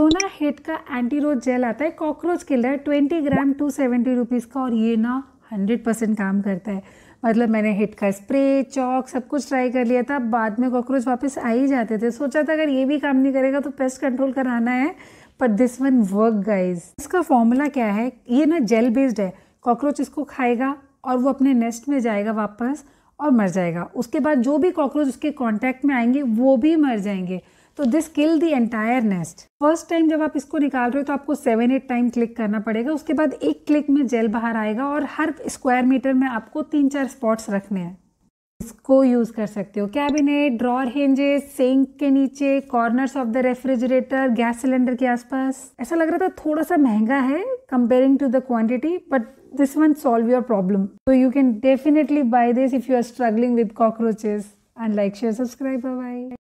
सोना ना हेड का एंटी रोज जेल आता है cockroach killer twenty gram two seventy rupees का और ये ना हंड्रेड परसेंट काम करता है मतलब मैंने हिट का स्प्रे चौक सब कुछ ट्राई कर लिया था बाद में कॉकरोच वापस आ ही जाते थे सोचा था अगर ये भी काम नहीं करेगा तो पेस्ट कंट्रोल कराना है पर दिस वन वर्क गाइज इसका फॉर्मूला क्या है ये ना जेल बेस्ड है कॉकरोच इसको खाएगा और वो अपने नेस्ट में जाएगा वापस और मर जाएगा उसके बाद जो भी कॉकरोच उसके कॉन्टैक्ट में आएंगे वो भी मर जाएंगे तो this kill the entire nest first time जब आप इसको निकाल रहे हो तो आपको सेवन एट टाइम क्लिक करना पड़ेगा उसके बाद एक क्लिक में जेल बाहर आएगा और हर स्क्वायर मीटर में आपको तीन चार स्पॉट्स रखने हैं इसको यूज़ कर सकते हो कैबिनेट ड्रॉर हिंजेस सिंक के नीचे corners of the refrigerator gas cylinder के आसपास ऐसा लग रहा था थोड़ा सा महंगा है comparing to the quantity but this one solve your problem so you can definitely buy this if you are struggling with cockroaches and like share subscribe bye